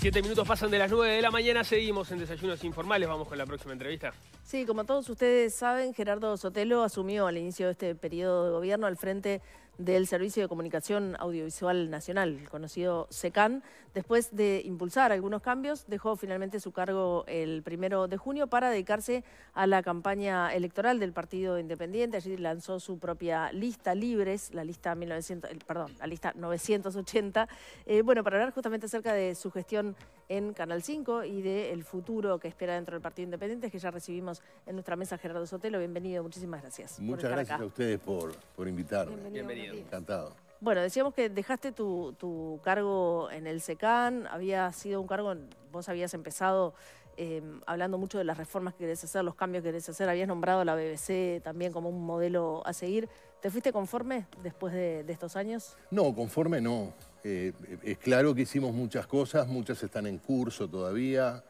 Siete minutos pasan de las nueve de la mañana, seguimos en Desayunos Informales, vamos con la próxima entrevista. Sí, como todos ustedes saben, Gerardo Sotelo asumió al inicio de este periodo de gobierno al frente del Servicio de Comunicación Audiovisual Nacional, conocido SECAN, después de impulsar algunos cambios, dejó finalmente su cargo el primero de junio para dedicarse a la campaña electoral del Partido Independiente. Allí lanzó su propia lista Libres, la lista 1900, perdón, la lista 980. Eh, bueno, para hablar justamente acerca de su gestión en Canal 5 y del futuro que espera dentro del Partido Independiente, que ya recibimos en nuestra mesa Gerardo Sotelo. Bienvenido, muchísimas gracias. Muchas gracias a ustedes por, por invitarme. Bienvenido. Encantado. Bueno, decíamos que dejaste tu, cargo en el SECAN, había sido un cargo, vos habías empezado em, hablando mucho de las reformas que querés hacer, los cambios que querés hacer, habías nombrado a la BBC también como un modelo a seguir. ¿Te fuiste conforme después de, estos años? No, conforme no. Eh, es claro que hicimos muchas cosas, muchas están en curso todavía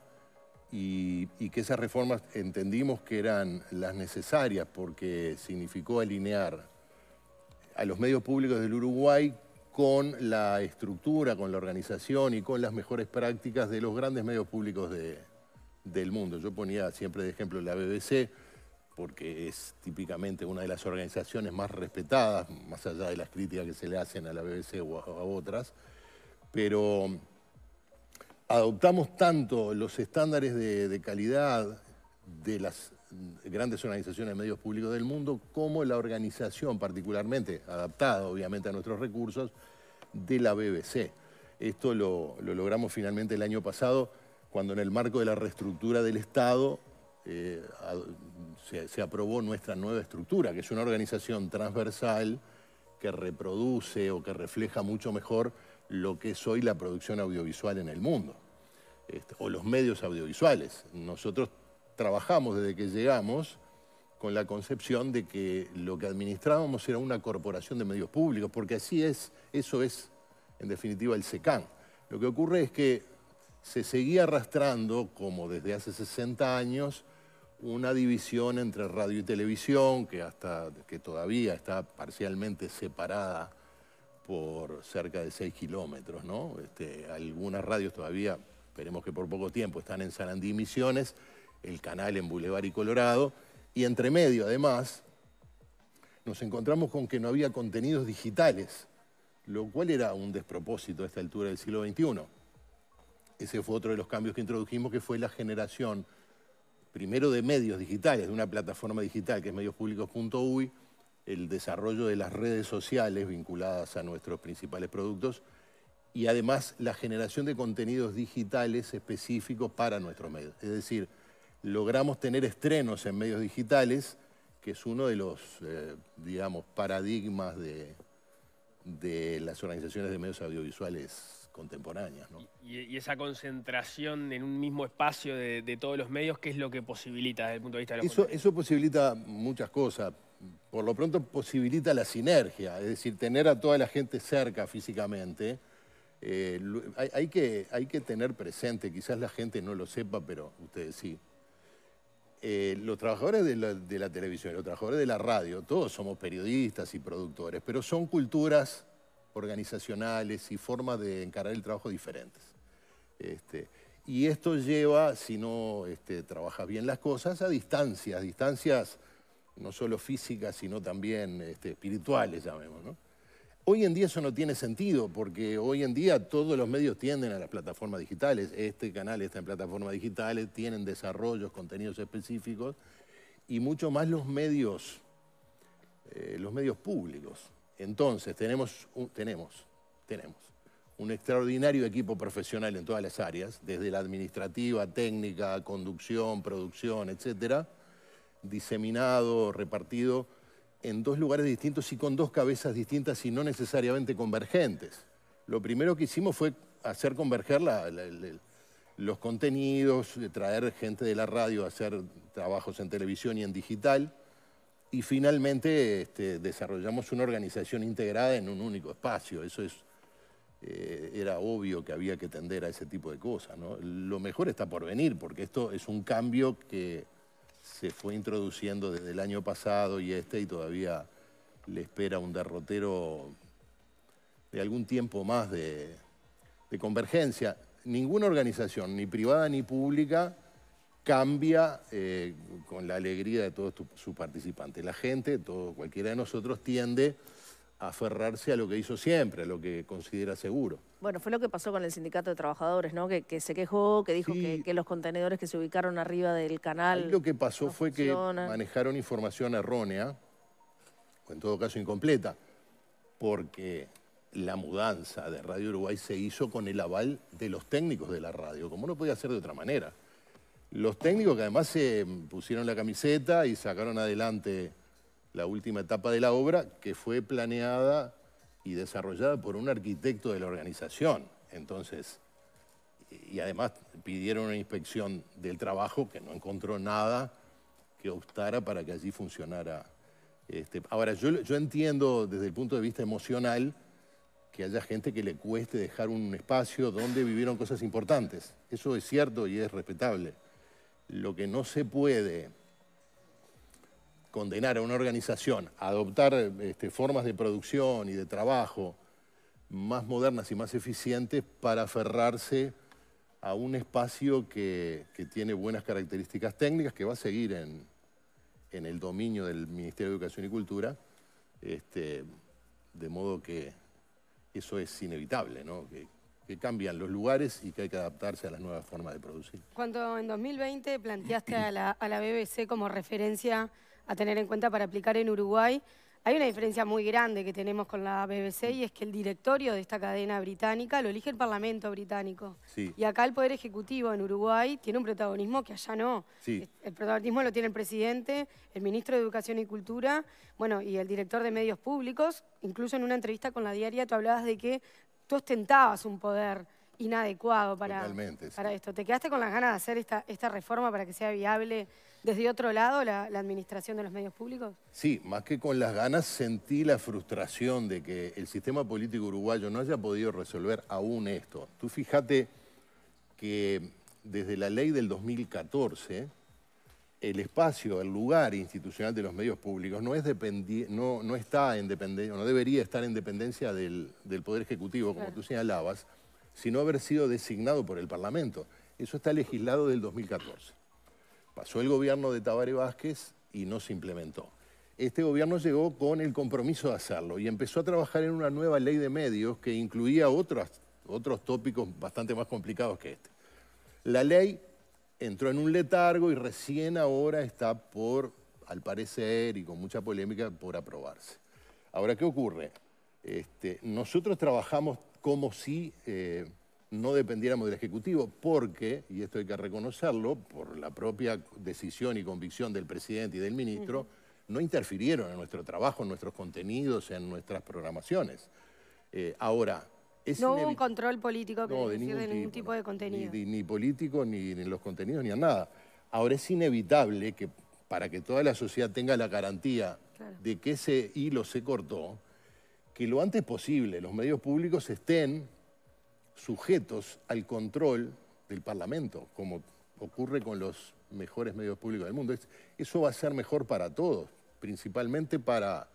y que esas reformas entendimos que eran las necesarias porque significó alinear a los medios públicos del Uruguay con la estructura, con la organización y con las mejores prácticas de los grandes medios públicos del mundo. Yo ponía siempre de ejemplo la BBC, porque es típicamente una de las organizaciones más respetadas, más allá de las críticas que se le hacen a la BBC o a, otras, pero adoptamos tanto los estándares de, de calidad de las grandes organizaciones de medios públicos del mundo, como la organización particularmente, adaptada obviamente a nuestros recursos, de la BBC. Esto lo, logramos finalmente el año pasado, cuando en el marco de la reestructura del Estado eh, se, aprobó nuestra nueva estructura, que es una organización transversal que reproduce o que refleja mucho mejor lo que es hoy la producción audiovisual en el mundo, este, o los medios audiovisuales. Nosotros trabajamos desde que llegamos con la concepción de que lo que administrábamos era una corporación de medios públicos, porque así es, eso es en definitiva el SECAN. Lo que ocurre es que se seguía arrastrando, como desde hace 60 años, una división entre radio y televisión, que, hasta, que todavía está parcialmente separada por cerca de 6 kilómetros. Este, algunas radios todavía, esperemos que por poco tiempo, están en Sarandí Misiones, el canal en Boulevard y Colorado, y entre medio, además, nos encontramos con que no había contenidos digitales, lo cual era un despropósito a esta altura del siglo XXI. Ese fue otro de los cambios que introdujimos, que fue la generación, primero de medios digitales, de una plataforma digital que es mediospúblicos.uy, el desarrollo de las redes sociales vinculadas a nuestros principales productos y además la generación de contenidos digitales específicos para nuestros medios. Es decir, logramos tener estrenos en medios digitales, que es uno de los, eh, digamos, paradigmas de, de, las organizaciones de medios audiovisuales contemporáneas. Y, esa concentración en un mismo espacio de, todos los medios, ¿qué es lo que posibilita desde el punto de vista de los eso, eso posibilita muchas cosas. Por lo pronto posibilita la sinergia, es decir, tener a toda la gente cerca físicamente. Eh, hay, que, hay que tener presente, quizás la gente no lo sepa, pero ustedes sí eh, los trabajadores de la, televisión y televisión, los trabajadores de la radio, todos somos periodistas y productores, pero son culturas organizacionales y formas de encarar el trabajo diferentes. Este, y esto lleva, si no este, trabajas bien las cosas, a distancias, distancias no solo físicas, sino también este, espirituales, llamemos, Hoy en día eso no tiene sentido, porque hoy en día todos los medios tienden a las plataformas digitales. Este canal está en plataformas digitales, tienen desarrollos, contenidos específicos, y mucho más los medios, eh, los medios públicos. Entonces, tenemos, tenemos, tenemos un extraordinario equipo profesional en todas las áreas, desde la administrativa, técnica, conducción, producción, etcétera, diseminado, repartido en dos lugares distintos y con dos cabezas distintas y no necesariamente convergentes. Lo primero que hicimos fue hacer converger los contenidos, traer gente de la radio a hacer trabajos en televisión y en digital. Y finalmente este, desarrollamos una organización integrada en un único espacio. Eso es, eh, era obvio que había que tender a ese tipo de cosas. Lo mejor está por venir, porque esto es un cambio que se fue introduciendo desde el año pasado y este y todavía le espera un derrotero de algún tiempo más de, convergencia. Ninguna organización, ni privada ni pública, cambia eh, con la alegría de todos sus participantes. La gente, todo, cualquiera de nosotros, tiende aferrarse a lo que hizo siempre, a lo que considera seguro. Bueno, fue lo que pasó con el sindicato de trabajadores, ¿no? Que, se quejó, que dijo que, los contenedores que se ubicaron arriba del canal. lo que pasó fue que manejaron información errónea, o en todo caso incompleta, porque la mudanza de Radio Uruguay se hizo con el aval de los técnicos de la radio, como no podía ser de otra manera. Los técnicos que además se pusieron la camiseta y sacaron adelante la última etapa de la obra que fue planeada y desarrollada por un arquitecto de la organización. Entonces, y además pidieron una inspección del trabajo que no encontró nada que optara para que allí funcionara. Este, ahora, yo, yo entiendo desde el punto de vista emocional que haya gente que le cueste dejar un espacio donde vivieron cosas importantes. Eso es cierto y es respetable. Lo que no se puede condenar a una organización a adoptar este, formas de producción y de trabajo más modernas y más eficientes para aferrarse a un espacio que, tiene buenas características técnicas, que va a seguir en, el dominio del Ministerio de Educación y Cultura, este, de modo que eso es inevitable, Que, cambian los lugares y que hay que adaptarse a las nuevas formas de producir. Cuando en 2020 planteaste a la, a la BBC como referencia a tener en cuenta para aplicar en Uruguay. Hay una diferencia muy grande que tenemos con la BBC y es que el directorio de esta cadena británica lo elige el Parlamento británico. Y acá el Poder Ejecutivo en Uruguay tiene un protagonismo que allá no. El protagonismo lo tiene el presidente, el ministro de Educación y Cultura, bueno, y el director de medios públicos. Incluso en una entrevista con la diaria tú hablabas de que tú ostentabas un poder inadecuado para, para esto. ¿Te quedaste con las ganas de hacer esta, esta reforma para que sea viable? desde otro lado la, administración de los medios públicos? Sí, más que con las ganas sentí la frustración de que el sistema político uruguayo no haya podido resolver aún esto. Tú fíjate que desde la ley del 2014, el espacio, el lugar institucional de los medios públicos no, es no, no está en no debería estar en dependencia del, Poder Ejecutivo, como tú señalabas, sino haber sido designado por el Parlamento. Eso está legislado del 2014. Pasó el gobierno de Tabaré Vázquez y no se implementó. Este gobierno llegó con el compromiso de hacerlo y empezó a trabajar en una nueva ley de medios que incluía otros, otros tópicos bastante más complicados que este. La ley entró en un letargo y recién ahora está por, al parecer y con mucha polémica, por aprobarse. Ahora, ¿qué ocurre? Este, nosotros trabajamos como si eh, no dependiéramos del Ejecutivo, porque, y esto hay que reconocerlo, por la propia decisión y convicción del presidente y del ministro, no interfirieron en nuestro trabajo, en nuestros contenidos, en nuestras programaciones. Eh, ahora, es no hubo un control político no, ningún, tipo, de contenido. Ni, político, ni en los contenidos, ni a nada. Ahora es inevitable que para que toda la sociedad tenga la garantía de que ese hilo se cortó, que lo antes posible los medios públicos estén sujetos al control del Parlamento, como ocurre con los mejores medios públicos del mundo. Eso va a ser mejor para todos, principalmente para,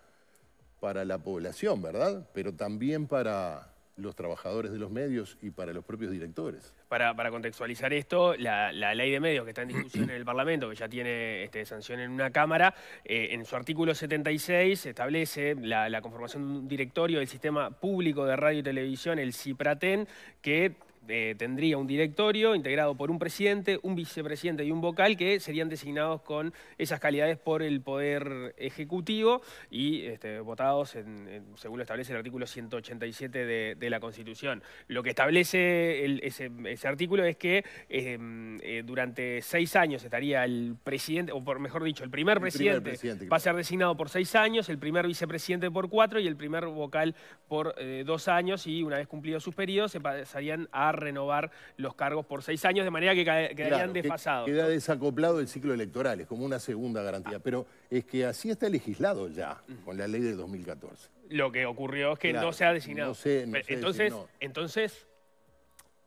para la población, ¿verdad? Pero también para, los trabajadores de los medios y para los propios directores. Para, contextualizar esto, la, ley de medios que está en discusión en el Parlamento, que ya tiene este, sanción en una Cámara, eh, en su artículo 76 establece la, la, conformación de un directorio del sistema público de radio y televisión, el CIPRATEN, que eh, tendría un directorio integrado por un presidente, un vicepresidente y un vocal que serían designados con esas calidades por el Poder Ejecutivo y este, votados en, según lo establece el artículo 187 de, la Constitución. Lo que establece ese, artículo es que em, eh, durante seis años estaría el presidente, o por, mejor dicho, el primer, presidente, va a ser designado por seis años, el primer vicepresidente por cuatro y el primer vocal por eh, dos años y una vez cumplidos sus periodos se pasarían a renovar los cargos por seis años, de manera que quedarían desfasados. queda desacoplado el ciclo electoral, es como una segunda garantía. Ah. Pero es que así está legislado ya, con la ley de 2014. Lo que ocurrió es que no se ha designado. entonces, entonces,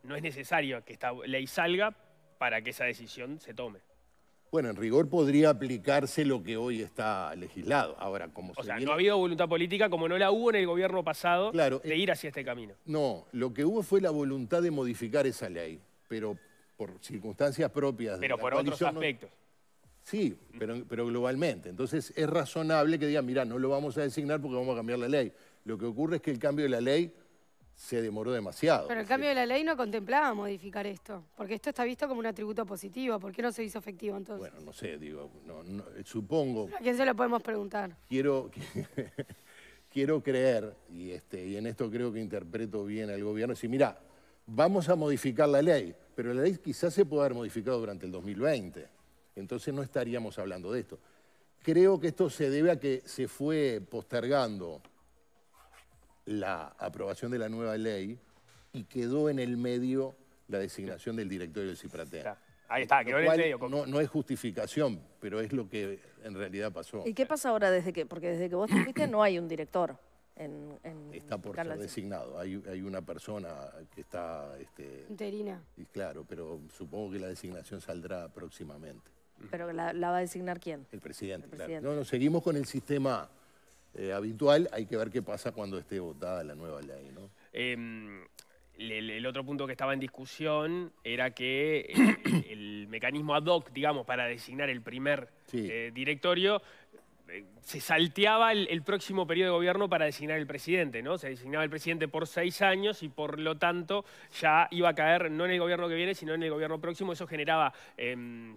no es necesario que esta ley salga para que esa decisión se tome. Bueno, en rigor podría aplicarse lo que hoy está legislado. Ahora, como O sea, no ha habido voluntad política como no la hubo en el gobierno pasado claro, de eh, ir hacia este camino. No, lo que hubo fue la voluntad de modificar esa ley, pero por circunstancias propias. Pero de por otros aspectos. Sí, pero, pero globalmente. Entonces es razonable que digan, mira, no lo vamos a designar porque vamos a cambiar la ley. Lo que ocurre es que el cambio de la ley se demoró demasiado. Pero el cambio de la ley no contemplaba modificar esto, porque esto está visto como un atributo positivo. ¿Por qué no se hizo efectivo entonces? Bueno, no sé, digo, eh, supongo... ¿A quién se lo podemos preguntar? Quiero, quiero creer, y, este, y en esto creo que interpreto bien al gobierno, decir, mira, vamos a modificar la ley, pero la ley quizás se pueda haber modificado durante el 2020, entonces no estaríamos hablando de esto. Creo que esto se debe a que se fue postergando la aprobación de la nueva ley y quedó en el medio la designación del directorio del CIPRATEA. Ahí está, quedó en el medio. No, es justificación, pero es lo que en realidad pasó. ¿Y qué pasa ahora desde que, porque desde que vos estuviste no hay un director? En, en está por ser designado. Hay, una persona que está... Este, Interina. Y claro, pero supongo que la designación saldrá próximamente. ¿Pero la, va a designar quién? El presidente, No, no, seguimos con el sistema eh, habitual. Hay que ver qué pasa cuando esté votada la nueva ley. Em, el, otro punto que estaba en discusión era que eh, el, mecanismo ad hoc, digamos, para designar el primer eh, directorio se salteaba el, próximo periodo de gobierno para designar el presidente, ¿no? Se designaba el presidente por seis años y por lo tanto ya iba a caer no en el gobierno que viene, sino en el gobierno próximo. Eso generaba em,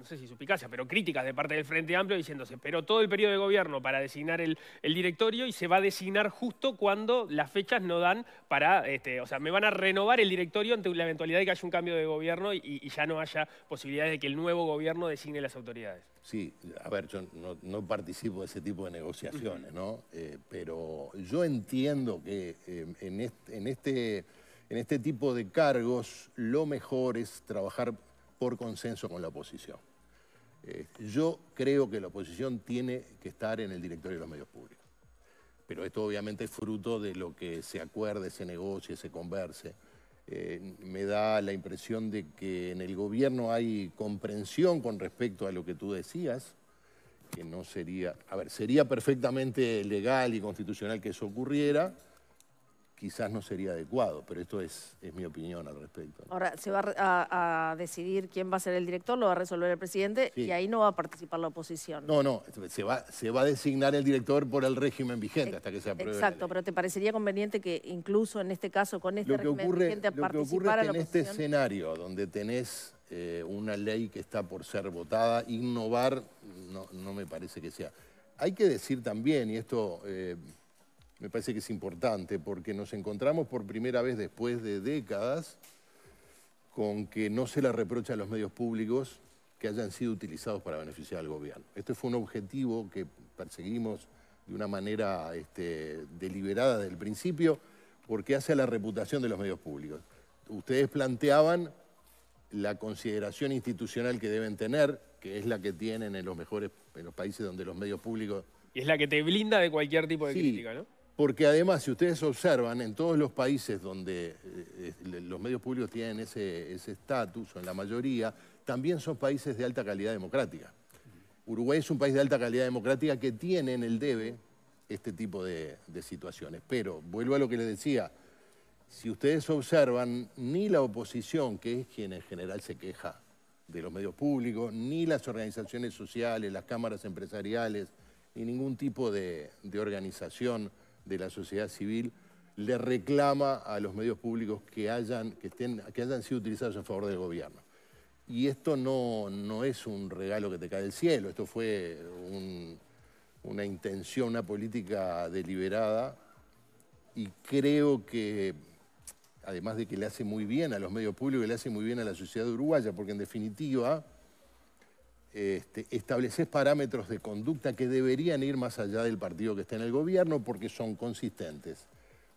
no sé si suspicacia, pero críticas de parte del Frente Amplio diciéndose, pero todo el periodo de gobierno para designar el, directorio y se va a designar justo cuando las fechas no dan para, este, o sea, me van a renovar el directorio ante la eventualidad de que haya un cambio de gobierno y, ya no haya posibilidades de que el nuevo gobierno designe las autoridades. Sí, a ver, yo no, participo de ese tipo de negociaciones, ¿no? Eh, pero yo entiendo que eh, este, en este tipo de cargos lo mejor es trabajar por consenso con la oposición. Este, yo creo que la oposición tiene que estar en el directorio de los medios públicos. Pero esto obviamente es fruto de lo que se acuerde, se negocie, se converse. Eh, me da la impresión de que en el gobierno hay comprensión con respecto a lo que tú decías, que no sería, a ver, sería perfectamente legal y constitucional que eso ocurriera, quizás no sería adecuado, pero esto es, mi opinión al respecto. Ahora, se va a, decidir quién va a ser el director, lo va a resolver el presidente y ahí no va a participar la oposición. No, no, se va, a designar el director por el régimen vigente eh, hasta que se apruebe. Exacto, pero ¿te parecería conveniente que incluso en este caso, con este régimen vigente, lo que ocurre en este escenario donde tenés eh, una ley que está por ser votada, innovar no, me parece que sea. Hay que decir también, y esto... Eh, me parece que es importante porque nos encontramos por primera vez después de décadas con que no se la reprocha a los medios públicos que hayan sido utilizados para beneficiar al gobierno. Este fue un objetivo que perseguimos de una manera este, deliberada desde el principio porque hace a la reputación de los medios públicos. Ustedes planteaban la consideración institucional que deben tener, que es la que tienen en los mejores, en los países donde los medios públicos... Y es la que te blinda de cualquier tipo de crítica, ¿no? Porque además, si ustedes observan, en todos los países donde eh, eh, los medios públicos tienen ese estatus, o en la mayoría, también son países de alta calidad democrática. Uruguay es un país de alta calidad democrática que tiene en el debe este tipo de, situaciones. Pero, vuelvo a lo que les decía, si ustedes observan, ni la oposición, que es quien en general se queja de los medios públicos, ni las organizaciones sociales, las cámaras empresariales, ni ningún tipo de organización de la sociedad civil le reclama a los medios públicos que hayan, que estén, que hayan sido utilizados a favor del gobierno. Y esto no, no es un regalo que te cae del cielo, esto fue una intención, una política deliberada y creo que, además de que le hace muy bien a los medios públicos, le hace muy bien a la sociedad uruguaya, porque en definitiva este, estableces parámetros de conducta que deberían ir más allá del partido que está en el gobierno porque son consistentes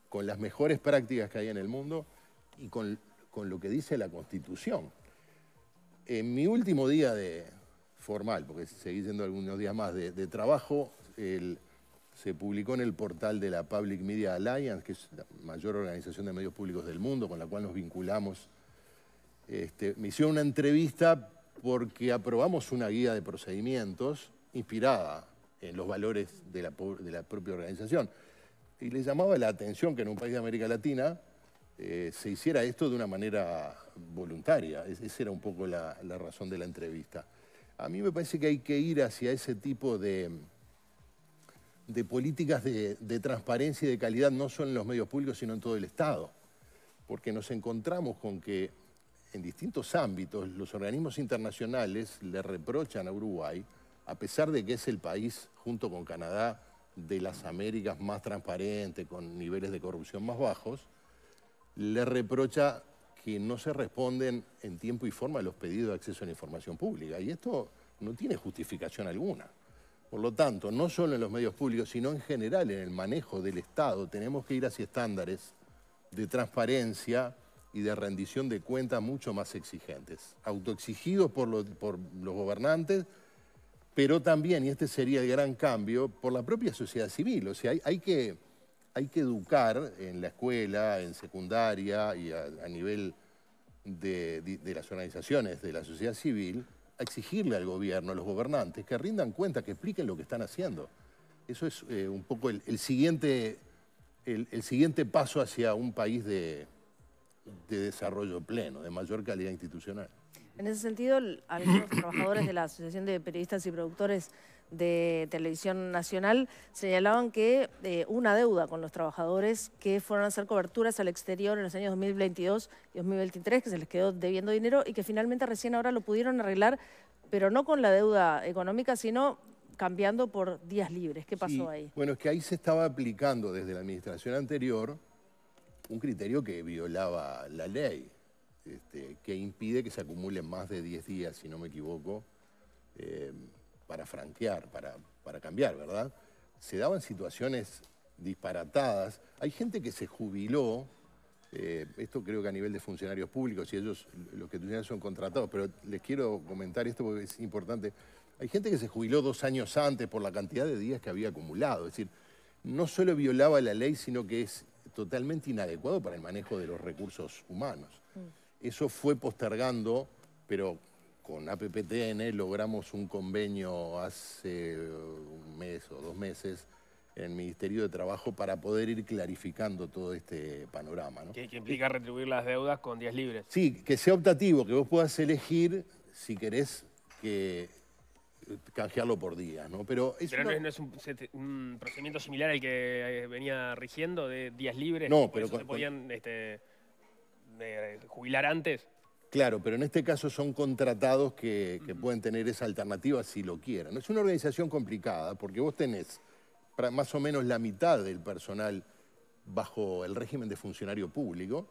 con las mejores prácticas que hay en el mundo y con, lo que dice la Constitución. En mi último día de formal, porque seguí yendo algunos días más de, trabajo, se publicó en el portal de la Public Media Alliance, que es la mayor organización de medios públicos del mundo, con la cual nos vinculamos. Este, me hicieron una entrevista porque aprobamos una guía de procedimientos inspirada en los valores de la, propia organización. Y le llamaba la atención que en un país de América Latina eh, se hiciera esto de una manera voluntaria. esa era un poco la, razón de la entrevista. A mí me parece que hay que ir hacia ese tipo de, políticas de, transparencia y de calidad, no solo en los medios públicos, sino en todo el Estado. Porque nos encontramos con que en distintos ámbitos los organismos internacionales le reprochan a Uruguay, a pesar de que es el país, junto con Canadá, de las Américas más transparente, con niveles de corrupción más bajos, le reprocha que no se responden en tiempo y forma a los pedidos de acceso a la información pública. Y esto no tiene justificación alguna. Por lo tanto, no solo en los medios públicos, sino en general en el manejo del Estado, tenemos que ir hacia estándares de transparencia, y de rendición de cuentas mucho más exigentes, autoexigidos por, por los gobernantes, pero también, y este sería el gran cambio, por la propia sociedad civil. O sea, hay, que, hay que educar en la escuela, en secundaria y a, nivel de, las organizaciones de la sociedad civil, a exigirle al gobierno, a los gobernantes, que rindan cuenta, que expliquen lo que están haciendo. Eso es eh, un poco el, siguiente, el siguiente paso hacia un país de, de desarrollo pleno, de mayor calidad institucional. En ese sentido, algunos trabajadores de la Asociación de Periodistas y Productores de Televisión Nacional señalaban que eh, una deuda con los trabajadores que fueron a hacer coberturas al exterior en los años 2022 y 2023, que se les quedó debiendo dinero y que finalmente recién ahora lo pudieron arreglar, pero no con la deuda económica, sino cambiando por días libres. ¿Qué pasó ahí? Bueno, es que ahí se estaba aplicando desde la administración anterior un criterio que violaba la ley, este, que impide que se acumulen más de 10 días, si no me equivoco, eh, para franquear, para, para cambiar, ¿verdad? Se daban situaciones disparatadas. Hay gente que se jubiló, eh, esto creo que a nivel de funcionarios públicos, y ellos los que tuvieron son contratados, pero les quiero comentar esto porque es importante. Hay gente que se jubiló dos años antes por la cantidad de días que había acumulado. Es decir, no solo violaba la ley, sino que es totalmente inadecuado para el manejo de los recursos humanos. Mm. Eso fue postergando, pero con APPTN logramos un convenio hace uh, un mes o dos meses en el Ministerio de Trabajo para poder ir clarificando todo este panorama. ¿no? Que, que, implica retribuir las deudas con días libres. Sí, que sea optativo, que vos puedas elegir si querés que canjearlo por días, ¿no? Pero, no, es, un, procedimiento similar al que eh, venía rigiendo de días libres. No, pero se podían este, eh, jubilar antes. Claro, pero en este caso son contratados que, pueden tener esa alternativa si lo quieren. Es una organización complicada porque vos tenés más o menos la mitad del personal bajo el régimen de funcionario público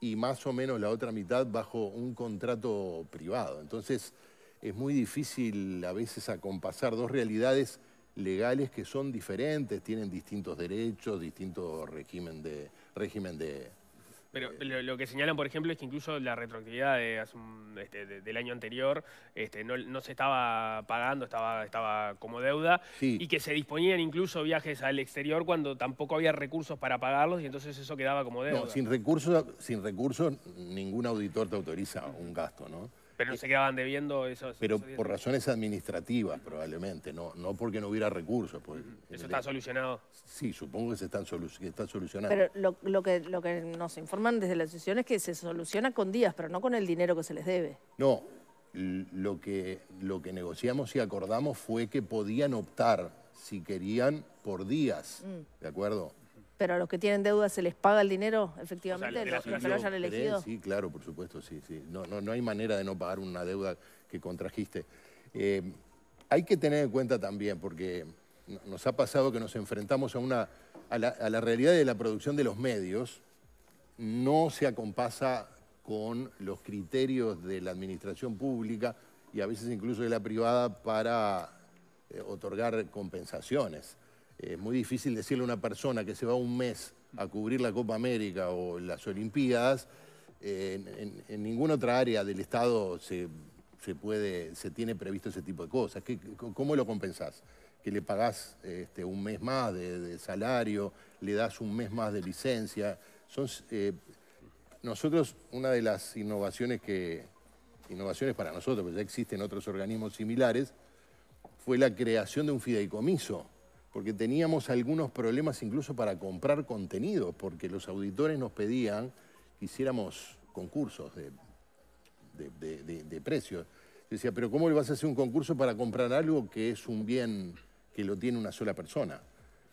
y más o menos la otra mitad bajo un contrato privado. Entonces, es muy difícil a veces acompasar dos realidades legales que son diferentes, tienen distintos derechos, distintos régimen de... Régimen de pero lo, que señalan, por ejemplo, es que incluso la retroactividad este, del año anterior este, no, se estaba pagando, estaba, estaba como deuda, y que se disponían incluso viajes al exterior cuando tampoco había recursos para pagarlos y entonces eso quedaba como deuda. sin recursos, sin recursos ningún auditor te autoriza un gasto, ¿no? Pero no eh, se quedaban debiendo esos... Pero por razones administrativas probablemente, no, no porque no hubiera recursos. pues. ¿Eso está e-, solucionado? Sí, supongo que se están está solucionando. Pero lo, que, lo que nos informan desde la asociación es que se soluciona con días, pero no con el dinero que se les debe. No, lo que, lo que negociamos y acordamos fue que podían optar, si querían, por días, mm. ¿de acuerdo? pero a los que tienen deuda se les paga el dinero, efectivamente, o lo hayan elegido. Sí, claro, por supuesto, sí, sí. No, hay manera de no pagar una deuda que contrajiste. Eh, hay que tener en cuenta también, porque nos ha pasado que nos enfrentamos a, una, a la, realidad de la producción de los medios, no se acompasa con los criterios de la administración pública y a veces incluso de la privada para eh, otorgar compensaciones es muy difícil decirle a una persona que se va un mes a cubrir la Copa América o las Olimpiadas, en, ninguna otra área del Estado se, puede, se tiene previsto ese tipo de cosas. ¿Cómo lo compensás? ¿Que le pagás este, un mes más de, salario? ¿Le das un mes más de licencia? Eh, nosotros, una de las innovaciones que... Innovaciones para nosotros, porque ya existen otros organismos similares, fue la creación de un fideicomiso porque teníamos algunos problemas incluso para comprar contenidos, porque los auditores nos pedían que hiciéramos concursos de, precios. decía, pero ¿cómo le vas a hacer un concurso para comprar algo que es un bien que lo tiene una sola persona?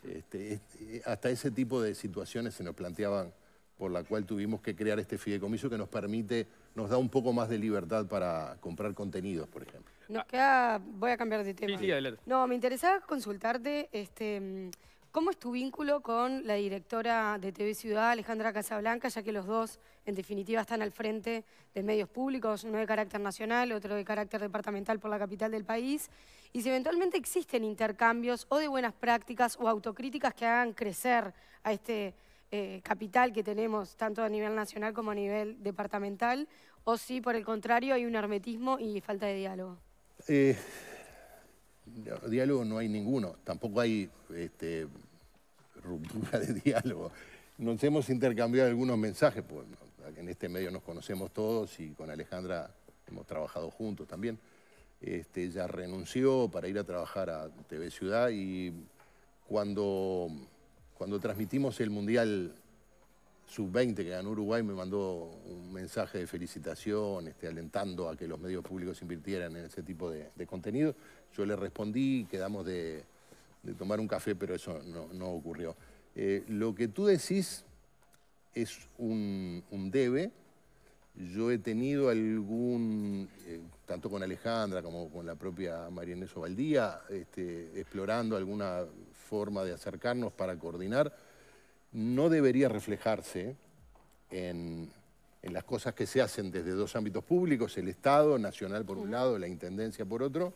Este, eh, hasta ese tipo de situaciones se nos planteaban por la cual tuvimos que crear este fideicomiso que nos permite, nos da un poco más de libertad para comprar contenidos, por ejemplo. Nos ah. queda, voy a cambiar de tema. No, me interesaba consultarte, este, ¿cómo es tu vínculo con la directora de TV Ciudad, Alejandra Casablanca, ya que los dos, en definitiva, están al frente de medios públicos, uno de carácter nacional, otro de carácter departamental por la capital del país? Y si eventualmente existen intercambios o de buenas prácticas o autocríticas que hagan crecer a este eh, capital que tenemos, tanto a nivel nacional como a nivel departamental, o si por el contrario hay un hermetismo y falta de diálogo. Eh, diálogo no hay ninguno, tampoco hay este, ruptura de diálogo. Nos hemos intercambiado algunos mensajes, pues, en este medio nos conocemos todos y con Alejandra hemos trabajado juntos también. Este, ella renunció para ir a trabajar a TV Ciudad y cuando, cuando transmitimos el Mundial sub-20 que ganó Uruguay me mandó un mensaje de felicitación, este, alentando a que los medios públicos invirtieran en ese tipo de, contenido. Yo le respondí, quedamos de, tomar un café, pero eso no, ocurrió. Eh, lo que tú decís es un, debe. Yo he tenido algún, eh, tanto con Alejandra como con la propia María Inés Ovaldía, este, explorando alguna forma de acercarnos para coordinar no debería reflejarse en, las cosas que se hacen desde dos ámbitos públicos, el Estado nacional por un lado, la Intendencia por otro,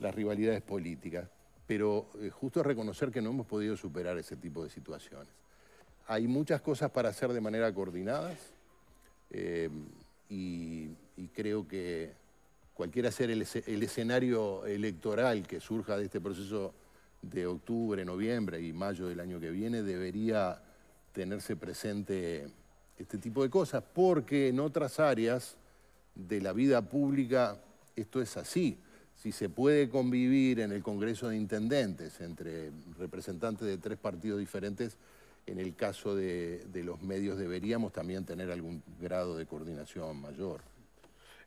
las rivalidades políticas. Pero eh, justo reconocer que no hemos podido superar ese tipo de situaciones. Hay muchas cosas para hacer de manera coordinada, eh, y, creo que cualquiera sea el, el escenario electoral que surja de este proceso de octubre, noviembre y mayo del año que viene debería tenerse presente este tipo de cosas, porque en otras áreas de la vida pública esto es así. Si se puede convivir en el Congreso de Intendentes entre representantes de tres partidos diferentes, en el caso de, de los medios deberíamos también tener algún grado de coordinación mayor.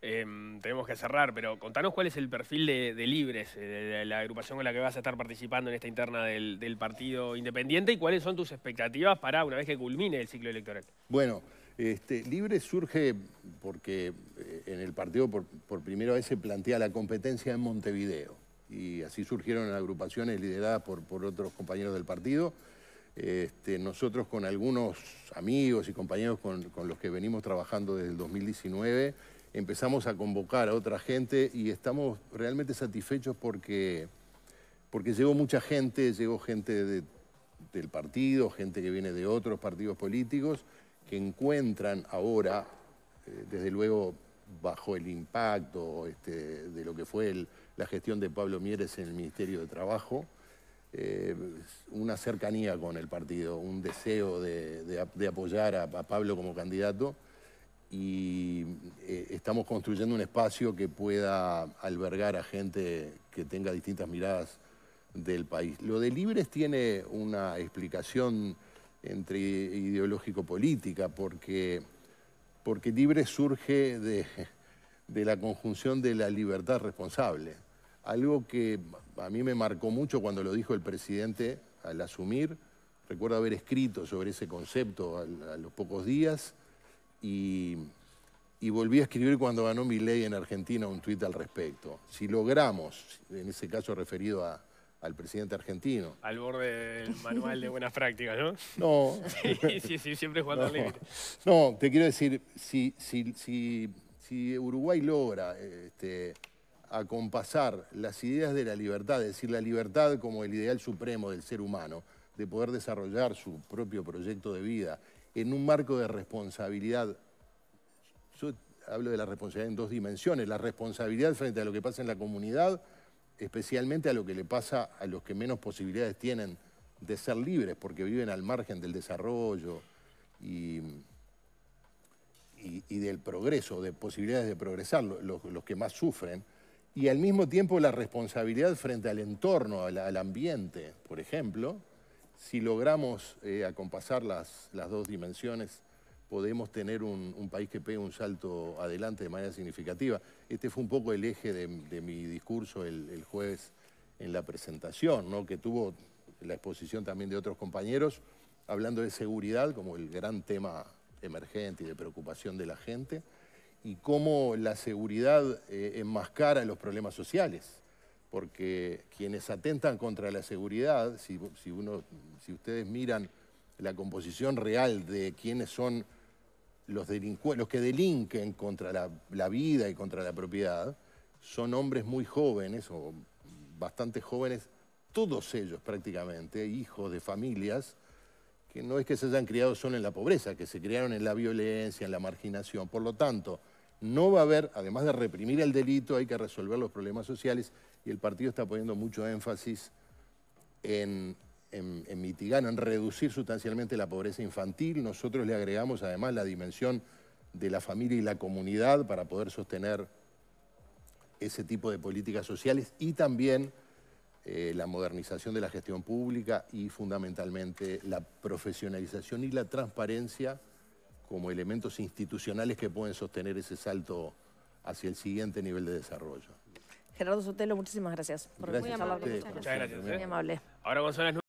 Em, tenemos que cerrar, pero contanos cuál es el perfil de, Libres, eh, de, la agrupación con la que vas a estar participando en esta interna del, Partido Independiente y cuáles son tus expectativas para una vez que culmine el ciclo electoral. Bueno, este, Libres surge porque eh, en el partido por, primera vez se plantea la competencia en Montevideo y así surgieron agrupaciones lideradas por, otros compañeros del partido. Este, nosotros con algunos amigos y compañeros con, con los que venimos trabajando desde el 2019 empezamos a convocar a otra gente y estamos realmente satisfechos porque, porque llegó mucha gente, llegó gente del partido, gente que viene de otros partidos políticos, que encuentran ahora, eh, desde luego bajo el impacto este, de lo que fue la gestión de Pablo Mieres en el Ministerio de Trabajo, eh, una cercanía con el partido, un deseo de, apoyar a Pablo como candidato y eh, estamos construyendo un espacio que pueda albergar a gente que tenga distintas miradas del país. Lo de Libres tiene una explicación entre ideológico-política, porque, Libres surge de, la conjunción de la libertad responsable, algo que a mí me marcó mucho cuando lo dijo el presidente al asumir, recuerdo haber escrito sobre ese concepto a los pocos días, y, volví a escribir cuando ganó mi ley en Argentina un tuit al respecto. Si logramos, en ese caso referido al presidente argentino. Al borde del manual de buenas prácticas, ¿no? No. sí, siempre jugando no, al límite. No, te quiero decir, si, Uruguay logra este, acompasar las ideas de la libertad, es decir, la libertad como el ideal supremo del ser humano, de poder desarrollar su propio proyecto de vida en un marco de responsabilidad. Yo hablo de la responsabilidad en dos dimensiones, la responsabilidad frente a lo que pasa en la comunidad, especialmente a lo que le pasa a los que menos posibilidades tienen de ser libres, porque viven al margen del desarrollo y, del progreso, de posibilidades de progresar, los, que más sufren, y al mismo tiempo la responsabilidad frente al entorno, al ambiente, por ejemplo, si logramos eh, acompasar las, dos dimensiones, podemos tener un, país que pegue un salto adelante de manera significativa. Este fue un poco el eje de, mi discurso el, jueves en la presentación, ¿no? que tuvo la exposición también de otros compañeros, hablando de seguridad como el gran tema emergente y de preocupación de la gente, y cómo la seguridad eh, enmascara los problemas sociales porque quienes atentan contra la seguridad, si, uno, si ustedes miran la composición real de quienes son los, los que delinquen contra la, la, vida y contra la propiedad, son hombres muy jóvenes o bastante jóvenes, todos ellos prácticamente, hijos de familias que no es que se hayan criado solo en la pobreza, que se criaron en la violencia, en la marginación. Por lo tanto, no va a haber, además de reprimir el delito, hay que resolver los problemas sociales y el partido está poniendo mucho énfasis en, mitigar, en reducir sustancialmente la pobreza infantil. Nosotros le agregamos además la dimensión de la familia y la comunidad para poder sostener ese tipo de políticas sociales y también eh, la modernización de la gestión pública y fundamentalmente la profesionalización y la transparencia como elementos institucionales que pueden sostener ese salto hacia el siguiente nivel de desarrollo. Gerardo Sotelo, muchísimas gracias. gracias amable. Muchas gracias. Muy amable. Ahora